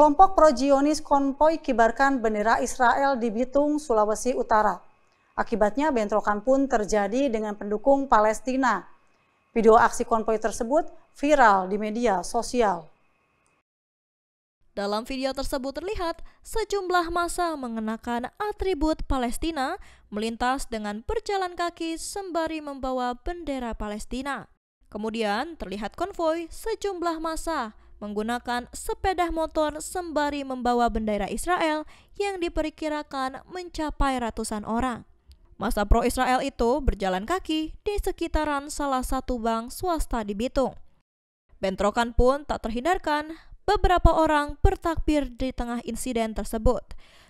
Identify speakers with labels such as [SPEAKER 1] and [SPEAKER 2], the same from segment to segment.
[SPEAKER 1] Kelompok pro-Zionis konvoi kibarkan bendera Israel di Bitung, Sulawesi Utara. Akibatnya bentrokan pun terjadi dengan pendukung Palestina. Video aksi konvoi tersebut viral di media sosial. Dalam video tersebut terlihat sejumlah massa mengenakan atribut
[SPEAKER 2] Palestina melintas dengan berjalan kaki sembari membawa bendera Palestina. Kemudian terlihat konvoi sejumlah massa menggunakan sepeda motor sembari membawa bendera Israel yang diperkirakan mencapai ratusan orang. Masa pro-Israel itu berjalan kaki di sekitaran salah satu bank swasta di Bitung. Bentrokan pun tak terhindarkan, beberapa orang bertakbir di tengah insiden tersebut.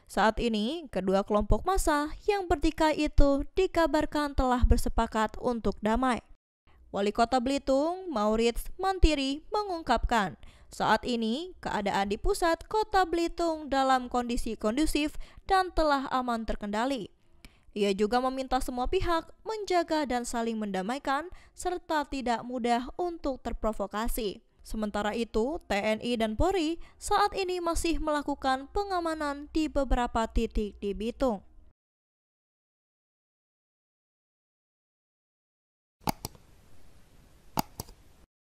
[SPEAKER 2] Saat ini, kedua kelompok massa yang bertikai itu dikabarkan telah bersepakat untuk damai. Wali Kota Belitung, Maurits Mantiri, mengungkapkan saat ini, keadaan di pusat kota Belitung dalam kondisi kondusif dan telah aman terkendali. Ia juga meminta semua pihak menjaga dan saling mendamaikan serta tidak mudah untuk terprovokasi. Sementara itu, TNI dan Polri saat ini masih melakukan pengamanan di beberapa titik di Bitung.